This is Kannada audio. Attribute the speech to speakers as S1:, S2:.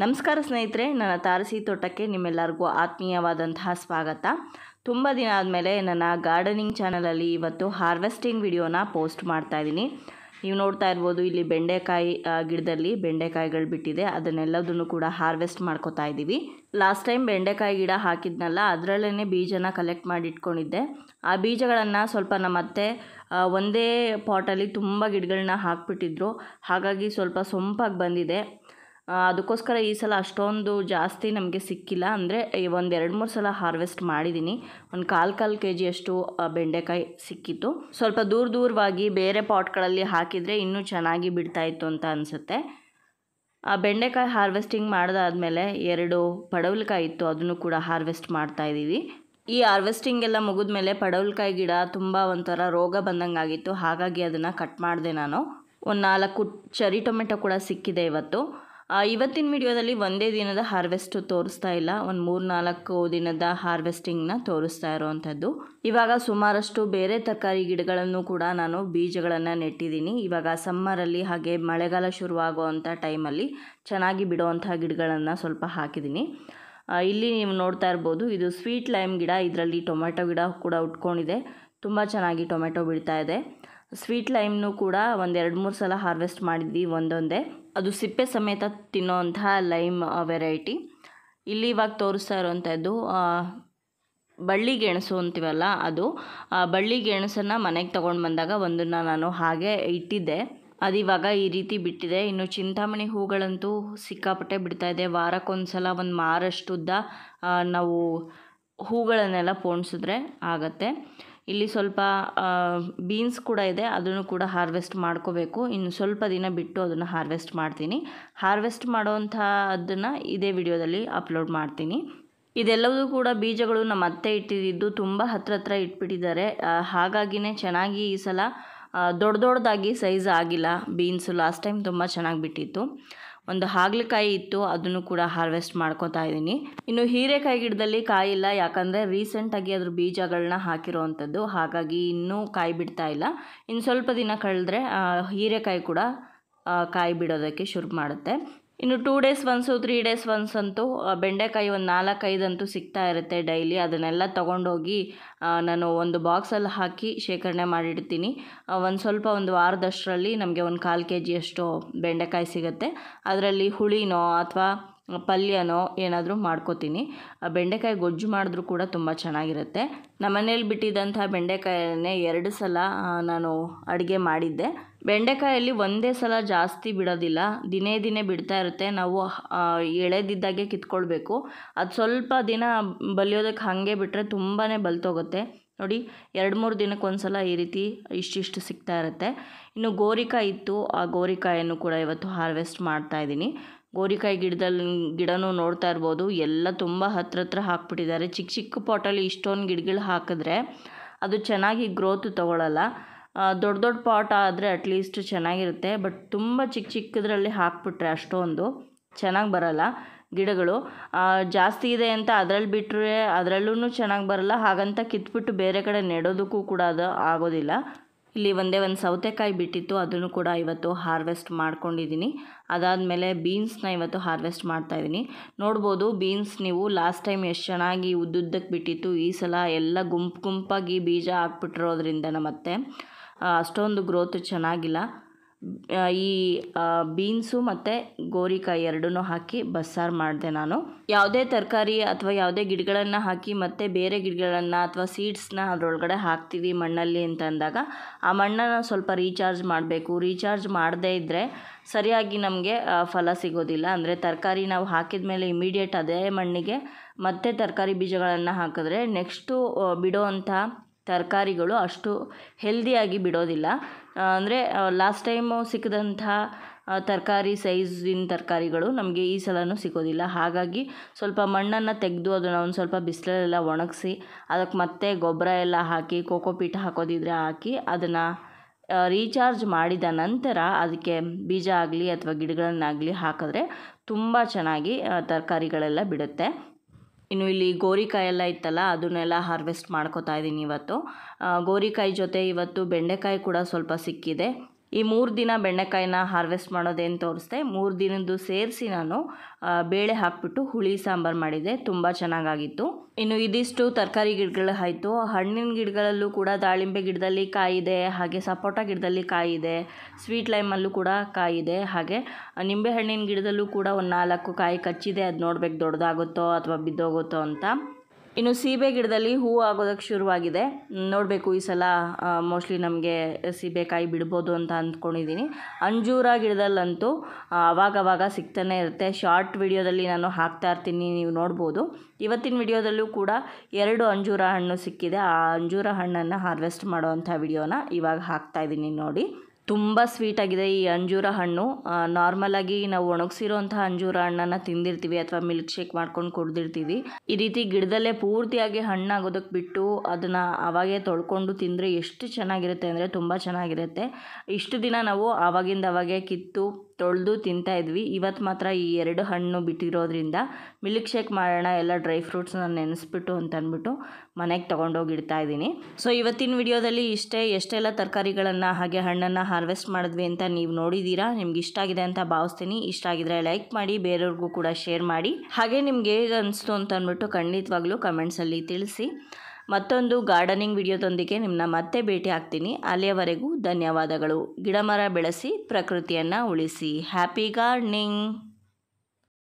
S1: ನಮಸ್ಕಾರ ಸ್ನೇಹಿತರೆ ನನ್ನ ತಾರಸಿ ತೋಟಕ್ಕೆ ನಿಮ್ಮೆಲ್ಲರಿಗೂ ಆತ್ಮೀಯವಾದಂತಹ ಸ್ವಾಗತ ತುಂಬ ದಿನ ಆದಮೇಲೆ ನನ್ನ ಗಾರ್ಡನಿಂಗ್ ಚಾನಲಲ್ಲಿ ಇವತ್ತು ಹಾರ್ವೆಸ್ಟಿಂಗ್ ವಿಡಿಯೋನ ಪೋಸ್ಟ್ ಮಾಡ್ತಾ ಇದ್ದೀನಿ ನೀವು ನೋಡ್ತಾ ಇರ್ಬೋದು ಇಲ್ಲಿ ಬೆಂಡೆಕಾಯಿ ಗಿಡದಲ್ಲಿ ಬೆಂಡೆಕಾಯಿಗಳು ಬಿಟ್ಟಿದೆ ಅದನ್ನೆಲ್ಲದನ್ನು ಕೂಡ ಹಾರ್ವೆಸ್ಟ್ ಮಾಡ್ಕೋತಾ ಇದ್ದೀವಿ ಲಾಸ್ಟ್ ಟೈಮ್ ಬೆಂಡೆಕಾಯಿ ಗಿಡ ಹಾಕಿದ್ನಲ್ಲ ಅದರಲ್ಲೇ ಬೀಜನ ಕಲೆಕ್ಟ್ ಮಾಡಿ ಇಟ್ಕೊಂಡಿದ್ದೆ ಆ ಬೀಜಗಳನ್ನು ಸ್ವಲ್ಪ ನಮ್ಮತ್ತೆ ಒಂದೇ ಪಾಟಲ್ಲಿ ತುಂಬ ಗಿಡಗಳನ್ನ ಹಾಕ್ಬಿಟ್ಟಿದ್ರು ಹಾಗಾಗಿ ಸ್ವಲ್ಪ ಸೊಂಪಾಗಿ ಬಂದಿದೆ ಅದಕ್ಕೋಸ್ಕರ ಈ ಸಲ ಅಷ್ಟೊಂದು ಜಾಸ್ತಿ ನಮಗೆ ಸಿಕ್ಕಿಲ್ಲ ಅಂದರೆ ಒಂದು ಎರಡು ಮೂರು ಸಲ ಹಾರ್ವೆಸ್ಟ್ ಮಾಡಿದ್ದೀನಿ ಒಂದು ಕಾಲು ಕಾಲು ಕೆ ಜಿಯಷ್ಟು ಬೆಂಡೆಕಾಯಿ ಸಿಕ್ಕಿತ್ತು ಸ್ವಲ್ಪ ದೂರ ದೂರವಾಗಿ ಬೇರೆ ಪಾಟ್ಗಳಲ್ಲಿ ಹಾಕಿದರೆ ಇನ್ನೂ ಚೆನ್ನಾಗಿ ಬಿಡ್ತಾ ಇತ್ತು ಅಂತ ಅನಿಸುತ್ತೆ ಆ ಬೆಂಡೆಕಾಯಿ ಹಾರ್ವೆಸ್ಟಿಂಗ್ ಮಾಡಿದಾದ್ಮೇಲೆ ಎರಡು ಪಡವಲಕಾಯಿ ಇತ್ತು ಅದನ್ನು ಕೂಡ ಹಾರ್ವೆಸ್ಟ್ ಮಾಡ್ತಾ ಇದ್ದೀವಿ ಈ ಹಾರ್ವೆಸ್ಟಿಂಗ್ ಎಲ್ಲ ಮುಗಿದ ಮೇಲೆ ಪಡವಲಕಾಯಿ ಗಿಡ ತುಂಬ ಒಂಥರ ರೋಗ ಬಂದಂಗೆ ಆಗಿತ್ತು ಹಾಗಾಗಿ ಅದನ್ನು ಕಟ್ ಮಾಡಿದೆ ನಾನು ಒಂದು ನಾಲ್ಕು ಚರಿ ಟೊಮೆಟೊ ಕೂಡ ಸಿಕ್ಕಿದೆ ಇವತ್ತು ಇವತ್ತಿನ ವಿಡಿಯೋದಲ್ಲಿ ಒಂದೇ ದಿನದ ಹಾರ್ವೆಸ್ಟ್ ತೋರಿಸ್ತಾ ಇಲ್ಲ ಒಂದು ಮೂರು ನಾಲ್ಕು ದಿನದ ಹಾರ್ವೆಸ್ಟಿಂಗ್ನ ತೋರಿಸ್ತಾ ಇರುವಂಥದ್ದು ಇವಾಗ ಸುಮಾರಷ್ಟು ಬೇರೆ ತರಕಾರಿ ಗಿಡಗಳನ್ನು ಕೂಡ ನಾನು ಬೀಜಗಳನ್ನು ನೆಟ್ಟಿದ್ದೀನಿ ಇವಾಗ ಸಮ್ಮರಲ್ಲಿ ಹಾಗೆ ಮಳೆಗಾಲ ಶುರುವಾಗುವಂಥ ಟೈಮಲ್ಲಿ ಚೆನ್ನಾಗಿ ಬಿಡುವಂಥ ಗಿಡಗಳನ್ನು ಸ್ವಲ್ಪ ಹಾಕಿದ್ದೀನಿ ಇಲ್ಲಿ ನೀವು ನೋಡ್ತಾ ಇರ್ಬೋದು ಇದು ಸ್ವೀಟ್ ಲೈಮ್ ಗಿಡ ಇದರಲ್ಲಿ ಟೊಮೆಟೊ ಗಿಡ ಕೂಡ ಉಟ್ಕೊಂಡಿದೆ ತುಂಬ ಚೆನ್ನಾಗಿ ಟೊಮೆಟೊ ಬಿಡ್ತಾ ಇದೆ ಸ್ವೀಟ್ ಲೈಮ್ನು ಕೂಡ ಒಂದೆರಡು ಮೂರು ಸಲ ಹಾರ್ವೆಸ್ಟ್ ಮಾಡಿದ್ವಿ ಒಂದೊಂದೇ ಅದು ಸಿಪ್ಪೆ ಸಮೇತ ತಿನ್ನುವಂತಹ ಲೈಮ್ ವೆರೈಟಿ ಇಲ್ಲಿ ಇವಾಗ ತೋರಿಸ್ತಾ ಇರೋವಂಥದ್ದು ಬಳ್ಳಿ ಗೆಣಸು ಅಂತೀವಲ್ಲ ಅದು ಬಳ್ಳಿ ಗೆಣಸನ್ನು ಮನೆಗೆ ತೊಗೊಂಡು ಬಂದಾಗ ಒಂದನ್ನು ನಾನು ಹಾಗೆ ಇಟ್ಟಿದ್ದೆ ಅದು ಇವಾಗ ಈ ರೀತಿ ಬಿಟ್ಟಿದೆ ಇನ್ನು ಚಿಂತಾಮಣಿ ಹೂಗಳಂತೂ ಸಿಕ್ಕಾಪಟ್ಟೆ ಬಿಡ್ತಾ ಇದೆ ವಾರಕ್ಕೊಂದು ಒಂದು ಮಾರಷ್ಟುದ್ದ ನಾವು ಹೂಗಳನ್ನೆಲ್ಲ ಪೋಣಿಸಿದ್ರೆ ಆಗತ್ತೆ ಇಲ್ಲಿ ಸ್ವಲ್ಪ ಬೀನ್ಸ್ ಕೂಡ ಇದೆ ಅದನ್ನು ಕೂಡ ಹಾರ್ವೆಸ್ಟ್ ಮಾಡ್ಕೋಬೇಕು ಇನ್ನು ಸ್ವಲ್ಪ ದಿನ ಬಿಟ್ಟು ಅದನ್ನು ಹಾರ್ವೆಸ್ಟ್ ಮಾಡ್ತೀನಿ ಹಾರ್ವೆಸ್ಟ್ ಮಾಡುವಂಥ ಅದನ್ನು ಇದೇ ವಿಡಿಯೋದಲ್ಲಿ ಅಪ್ಲೋಡ್ ಮಾಡ್ತೀನಿ ಇದೆಲ್ಲವೂ ಕೂಡ ಬೀಜಗಳು ನಮ್ಮ ಅತ್ತೆ ಇಟ್ಟಿದ್ದು ತುಂಬ ಹತ್ರ ಹತ್ರ ಇಟ್ಬಿಟ್ಟಿದ್ದಾರೆ ಹಾಗಾಗಿನೇ ಚೆನ್ನಾಗಿ ಈ ಸಲ ದೊಡ್ಡ ದೊಡ್ಡದಾಗಿ ಸೈಜ್ ಆಗಿಲ್ಲ ಬೀನ್ಸು ಲಾಸ್ಟ್ ಟೈಮ್ ತುಂಬ ಚೆನ್ನಾಗಿ ಬಿಟ್ಟಿತ್ತು ಒಂದು ಹಾಗಲಕಾಯಿ ಇತ್ತು ಅದನ್ನು ಕೂಡ ಹಾರ್ವೆಸ್ಟ್ ಮಾಡ್ಕೋತಾ ಇದ್ದೀನಿ ಇನ್ನು ಹೀರೆಕಾಯಿ ಗಿಡದಲ್ಲಿ ಕಾಯಿ ಇಲ್ಲ ಯಾಕಂದರೆ ರೀಸೆಂಟಾಗಿ ಅದ್ರ ಬೀಜಗಳನ್ನ ಹಾಕಿರೋವಂಥದ್ದು ಹಾಗಾಗಿ ಇನ್ನೂ ಕಾಯಿ ಬಿಡ್ತಾ ಇಲ್ಲ ಇನ್ನು ಸ್ವಲ್ಪ ದಿನ ಕಳೆದ್ರೆ ಹೀರೆಕಾಯಿ ಕೂಡ ಕಾಯಿ ಬಿಡೋದಕ್ಕೆ ಶುರು ಮಾಡುತ್ತೆ ಇನ್ನು two days once three days once ಅಂತೂ ಬೆಂಡೆಕಾಯಿ ಒಂದು ನಾಲ್ಕೈದಂತೂ ಸಿಗ್ತಾ ಇರುತ್ತೆ ಡೈಲಿ ಅದನ್ನೆಲ್ಲ ತೊಗೊಂಡೋಗಿ ನಾನು ಒಂದು ಬಾಕ್ಸಲ್ಲಿ ಹಾಕಿ ಶೇಖರಣೆ ಮಾಡಿಡ್ತೀನಿ ಒಂದು ಸ್ವಲ್ಪ ಒಂದು ವಾರದಷ್ಟರಲ್ಲಿ ನಮಗೆ ಒಂದು ಕಾಲು ಕೆ ಜಿಯಷ್ಟು ಬೆಂಡೆಕಾಯಿ ಸಿಗುತ್ತೆ ಅದರಲ್ಲಿ ಹುಳಿನೋ ಅಥವಾ ಪಲ್ಯನೋ ಏನಾದರೂ ಮಾಡ್ಕೋತೀನಿ ಬೆಂಡೆಕಾಯಿ ಗೊಜ್ಜು ಮಾಡಿದ್ರೂ ಕೂಡ ತುಂಬ ಚೆನ್ನಾಗಿರುತ್ತೆ ನಮ್ಮನೇಲಿ ಬಿಟ್ಟಿದ್ದಂಥ ಬೆಂಡೆಕಾಯನ್ನೇ ಎರಡು ಸಲ ನಾನು ಅಡುಗೆ ಮಾಡಿದ್ದೆ ಬೆಂಡೆಕಾಯಲ್ಲಿ ಒಂದೇ ಸಲ ಜಾಸ್ತಿ ಬಿಡೋದಿಲ್ಲ ದಿನೇ ದಿನೇ ಬಿಡ್ತಾ ಇರುತ್ತೆ ನಾವು ಎಳೆದಿದ್ದಾಗೆ ಕಿತ್ಕೊಳ್ಬೇಕು ಅದು ಸ್ವಲ್ಪ ದಿನ ಬಲಿಯೋದಕ್ಕೆ ಹಾಗೆ ಬಿಟ್ಟರೆ ತುಂಬಾ ಬಲ್ತೋಗುತ್ತೆ ನೋಡಿ ಎರಡು ಮೂರು ದಿನಕ್ಕೆ ಒಂದು ಸಲ ಈ ರೀತಿ ಇಷ್ಟಿಷ್ಟು ಸಿಗ್ತಾ ಇರುತ್ತೆ ಇನ್ನು ಗೋರಿಕಾಯಿ ಇತ್ತು ಆ ಗೋರಿಕಾಯನ್ನು ಕೂಡ ಇವತ್ತು ಹಾರ್ವೆಸ್ಟ್ ಮಾಡ್ತಾ ಇದ್ದೀನಿ ಗೋರಿಕಾಯಿ ಗಿಡದಲ್ಲಿ ಗಿಡನೂ ನೋಡ್ತಾ ಇರ್ಬೋದು ಎಲ್ಲ ತುಂಬ ಹತ್ರ ಹತ್ರ ಹಾಕ್ಬಿಟ್ಟಿದ್ದಾರೆ ಚಿಕ್ಕ ಚಿಕ್ಕ ಪಾಟಲ್ಲಿ ಇಷ್ಟೊಂದು ಗಿಡಗಳು ಹಾಕಿದ್ರೆ ಅದು ಚೆನ್ನಾಗಿ ಗ್ರೋತ್ ತೊಗೊಳ್ಳಲ್ಲ ದೊಡ್ಡ ದೊಡ್ಡ ಪಾಟ್ ಆದರೆ ಅಟ್ಲೀಸ್ಟ್ ಚೆನ್ನಾಗಿರುತ್ತೆ ಬಟ್ ತುಂಬ ಚಿಕ್ಕ ಚಿಕ್ಕದರಲ್ಲಿ ಹಾಕ್ಬಿಟ್ರೆ ಅಷ್ಟೊಂದು ಚೆನ್ನಾಗಿ ಬರಲ್ಲ ಗಿಡಗಳು ಜಾಸ್ತಿ ಇದೆ ಅಂತ ಅದರಲ್ಲಿ ಬಿಟ್ಟರೆ ಅದರಲ್ಲೂ ಚೆನ್ನಾಗಿ ಬರಲ್ಲ ಹಾಗಂತ ಕಿತ್ಬಿಟ್ಟು ಬೇರೆ ಕಡೆ ನೆಡೋದಕ್ಕೂ ಕೂಡ ಅದು ಆಗೋದಿಲ್ಲ ಇಲ್ಲಿ ಒಂದೇ ಒಂದು ಸೌತೆಕಾಯಿ ಬಿಟ್ಟಿತ್ತು ಅದನ್ನು ಕೂಡ ಇವತ್ತು ಹಾರ್ವೆಸ್ಟ್ ಮಾಡ್ಕೊಂಡಿದ್ದೀನಿ ಅದಾದಮೇಲೆ ಬೀನ್ಸ್ನ ಇವತ್ತು ಹಾರ್ವೆಸ್ಟ್ ಮಾಡ್ತಾಯಿದ್ದೀನಿ ನೋಡ್ಬೋದು ಬೀನ್ಸ್ ನೀವು ಲಾಸ್ಟ್ ಟೈಮ್ ಎಷ್ಟು ಚೆನ್ನಾಗಿ ಉದ್ದುದ್ದಕ್ಕೆ ಬಿಟ್ಟಿತ್ತು ಈ ಸಲ ಎಲ್ಲ ಗುಂಪು ಗುಂಪಾಗಿ ಬೀಜ ಹಾಕ್ಬಿಟ್ಟಿರೋದ್ರಿಂದ ನಮ್ಮತ್ತೆ ಅಷ್ಟೊಂದು ಗ್ರೋತ್ ಚೆನ್ನಾಗಿಲ್ಲ ಈ ಬೀನ್ಸು ಮತ್ತು ಗೋರಿಕಾಯಿ ಎರಡನ್ನೂ ಹಾಕಿ ಬಸ್ಸಾರು ಮಾಡಿದೆ ನಾನು ಯಾವುದೇ ತರಕಾರಿ ಅಥವಾ ಯಾವುದೇ ಗಿಡಗಳನ್ನು ಹಾಕಿ ಮತ್ತು ಬೇರೆ ಗಿಡಗಳನ್ನು ಅಥವಾ ಸೀಡ್ಸ್ನ ಅದರೊಳಗಡೆ ಹಾಕ್ತೀವಿ ಮಣ್ಣಲ್ಲಿ ಅಂತಂದಾಗ ಆ ಮಣ್ಣನ್ನು ಸ್ವಲ್ಪ ರೀಚಾರ್ಜ್ ಮಾಡಬೇಕು ರೀಚಾರ್ಜ್ ಮಾಡದೇ ಇದ್ದರೆ ಸರಿಯಾಗಿ ನಮಗೆ ಫಲ ಸಿಗೋದಿಲ್ಲ ಅಂದರೆ ತರಕಾರಿ ನಾವು ಹಾಕಿದ ಮೇಲೆ ಇಮಿಡಿಯೇಟ್ ಅದೇ ಮಣ್ಣಿಗೆ ಮತ್ತೆ ತರಕಾರಿ ಬೀಜಗಳನ್ನು ಹಾಕಿದ್ರೆ ನೆಕ್ಸ್ಟು ಬಿಡೋ ತರಕಾರಿಗಳು ಅಷ್ಟು ಹೆಲ್ದಿಯಾಗಿ ಬಿಡೋದಿಲ್ಲ ಅಂದರೆ ಲಾಸ್ಟ್ ಟೈಮು ಸಿಕ್ಕಿದಂಥ ತರಕಾರಿ ಸೈಜಿನ ತರಕಾರಿಗಳು ನಮಗೆ ಈ ಸಲವೂ ಸಿಗೋದಿಲ್ಲ ಹಾಗಾಗಿ ಸ್ವಲ್ಪ ಮಣ್ಣನ್ನು ತೆಗೆದು ಅದನ್ನು ಒಂದು ಸ್ವಲ್ಪ ಬಿಸಿಲಲ್ಲೆಲ್ಲ ಒಣಗಿಸಿ ಅದಕ್ಕೆ ಮತ್ತೆ ಗೊಬ್ಬರ ಎಲ್ಲ ಹಾಕಿ ಕೋಕೋಪೀಟ್ ಹಾಕೋದಿದ್ರೆ ಹಾಕಿ ಅದನ್ನು ರೀಚಾರ್ಜ್ ಮಾಡಿದ ನಂತರ ಅದಕ್ಕೆ ಬೀಜ ಆಗಲಿ ಅಥವಾ ಗಿಡಗಳನ್ನಾಗಲಿ ಹಾಕಿದ್ರೆ ತುಂಬ ಚೆನ್ನಾಗಿ ತರಕಾರಿಗಳೆಲ್ಲ ಬಿಡುತ್ತೆ ಇನ್ನು ಇಲ್ಲಿ ಗೋರಿಕಾಯಿ ಎಲ್ಲ ಇತ್ತಲ್ಲ ಅದನ್ನೆಲ್ಲ ಹಾರ್ವೆಸ್ಟ್ ಮಾಡ್ಕೋತಾ ಇದ್ದೀನಿ ಇವತ್ತು ಗೋರಿಕಾಯಿ ಜೊತೆ ಇವತ್ತು ಬೆಂಡೆಕಾಯಿ ಕೂಡ ಸ್ವಲ್ಪ ಸಿಕ್ಕಿದೆ ಈ ಮೂರು ದಿನ ಬೆಣ್ಣೆಕಾಯಿನ ಹಾರ್ವೆಸ್ಟ್ ಮಾಡೋದೇನು ತೋರಿಸ್ದೆ ಮೂರು ದಿನದ್ದು ಸೇರಿಸಿ ನಾನು ಬೇಳೆ ಹಾಕ್ಬಿಟ್ಟು ಹುಳಿ ಸಾಂಬಾರು ಮಾಡಿದೆ ತುಂಬ ಚೆನ್ನಾಗಾಗಿತ್ತು ಇನ್ನು ಇದಿಷ್ಟು ತರಕಾರಿ ಗಿಡಗಳು ಆಯಿತು ಹಣ್ಣಿನ ಗಿಡಗಳಲ್ಲೂ ಕೂಡ ದಾಳಿಂಬೆ ಗಿಡದಲ್ಲಿ ಕಾಯಿದೆ ಹಾಗೆ ಸಪೋಟ ಗಿಡದಲ್ಲಿ ಕಾಯಿದೆ ಸ್ವೀಟ್ ಲೈಮಲ್ಲೂ ಕೂಡ ಕಾಯಿದೆ ಹಾಗೆ ನಿಂಬೆ ಹಣ್ಣಿನ ಗಿಡದಲ್ಲೂ ಕೂಡ ಒಂದು ನಾಲ್ಕು ಕಾಯಿ ಕಚ್ಚಿದೆ ಅದು ನೋಡ್ಬೇಕು ದೊಡ್ಡದಾಗುತ್ತೋ ಅಥವಾ ಬಿದ್ದೋಗುತ್ತೋ ಅಂತ ಇನ್ನು ಸೀಬೆ ಗಿಡದಲ್ಲಿ ಹೂ ಆಗೋದಕ್ಕೆ ಶುರುವಾಗಿದೆ ನೋಡಬೇಕು ಈ ಸಲ ಮೋಸ್ಟ್ಲಿ ನಮಗೆ ಸೀಬೆಕಾಯಿ ಬಿಡ್ಬೋದು ಅಂತ ಅಂದ್ಕೊಂಡಿದ್ದೀನಿ ಅಂಜೂರ ಗಿಡದಲ್ಲಂತೂ ಅವಾಗವಾಗ ಸಿಗ್ತಾನೆ ಇರುತ್ತೆ ಶಾರ್ಟ್ ವಿಡಿಯೋದಲ್ಲಿ ನಾನು ಹಾಕ್ತಾ ಇರ್ತೀನಿ ನೀವು ನೋಡ್ಬೋದು ಇವತ್ತಿನ ವಿಡಿಯೋದಲ್ಲೂ ಕೂಡ ಎರಡು ಅಂಜೂರ ಹಣ್ಣು ಸಿಕ್ಕಿದೆ ಆ ಅಂಜೂರ ಹಣ್ಣನ್ನು ಹಾರ್ವೆಸ್ಟ್ ಮಾಡುವಂಥ ವಿಡಿಯೋನ ಇವಾಗ ಹಾಕ್ತಾ ಇದ್ದೀನಿ ನೋಡಿ ತುಂಬ ಸ್ವೀಟಾಗಿದೆ ಈ ಅಂಜೂರ ಹಣ್ಣು ನಾರ್ಮಲಾಗಿ ನಾವು ಒಣಗಿಸಿರುವಂತಹ ಅಂಜೂರ ಹಣ್ಣನ್ನು ತಿಂದಿರ್ತೀವಿ ಅಥವಾ ಮಿಲ್ಕ್ ಶೇಕ್ ಮಾಡ್ಕೊಂಡು ಕುಡ್ದಿರ್ತೀವಿ ಈ ರೀತಿ ಗಿಡದಲ್ಲೇ ಪೂರ್ತಿಯಾಗಿ ಹಣ್ಣಾಗೋದಕ್ಕೆ ಬಿಟ್ಟು ಅದನ್ನು ಅವಾಗೇ ತೊಳ್ಕೊಂಡು ತಿಂದರೆ ಎಷ್ಟು ಚೆನ್ನಾಗಿರುತ್ತೆ ಅಂದರೆ ತುಂಬ ಚೆನ್ನಾಗಿರುತ್ತೆ ಇಷ್ಟು ದಿನ ನಾವು ಆವಾಗಿಂದ ಅವಾಗೆ ಕಿತ್ತು ತೊಳೆದು ಇದ್ವಿ ಇವತ್ತು ಮಾತ್ರ ಈ ಎರಡು ಹಣ್ಣು ಬಿಟ್ಟಿರೋದ್ರಿಂದ ಮಿಲ್ಕ್ ಶೇಕ್ ಮಾಡೋಣ ಎಲ್ಲ ಡ್ರೈ ಫ್ರೂಟ್ಸ್ನ ನೆನೆಸ್ಬಿಟ್ಟು ಅಂತ ಅಂದ್ಬಿಟ್ಟು ಮನೆಗೆ ತೊಗೊಂಡೋಗಿ ಇದ್ದೀನಿ ಸೊ ಇವತ್ತಿನ ವಿಡಿಯೋದಲ್ಲಿ ಇಷ್ಟೇ ಎಷ್ಟೆಲ್ಲ ತರಕಾರಿಗಳನ್ನು ಹಾಗೆ ಹಣ್ಣನ್ನು ಹಾರ್ವೆಸ್ಟ್ ಮಾಡಿದ್ವಿ ಅಂತ ನೀವು ನೋಡಿದ್ದೀರಾ ನಿಮ್ಗೆ ಇಷ್ಟ ಆಗಿದೆ ಅಂತ ಭಾವಿಸ್ತೀನಿ ಇಷ್ಟ ಆಗಿದ್ರೆ ಲೈಕ್ ಮಾಡಿ ಬೇರೆಯವ್ರಿಗೂ ಕೂಡ ಶೇರ್ ಮಾಡಿ ಹಾಗೆ ನಿಮ್ಗೆ ಹೇಗೆ ಅನಿಸ್ತು ಅಂತ ಅಂದ್ಬಿಟ್ಟು ಖಂಡಿತವಾಗ್ಲೂ ಕಮೆಂಟ್ಸಲ್ಲಿ ತಿಳಿಸಿ ಮತ್ತೊಂದು ಗಾರ್ಡನಿಂಗ್ ವಿಡಿಯೋದೊಂದಿಗೆ ನಿಮ್ಮನ್ನ ಮತ್ತೆ ಭೇಟಿ ಆಗ್ತೀನಿ ಅಲ್ಲಿಯವರೆಗೂ ಧನ್ಯವಾದಗಳು ಗಿಡಮರ ಬೆಳೆಸಿ ಪ್ರಕೃತಿಯನ್ನು ಉಳಿಸಿ ಹ್ಯಾಪಿ ಗಾರ್ಡ್ನಿಂಗ್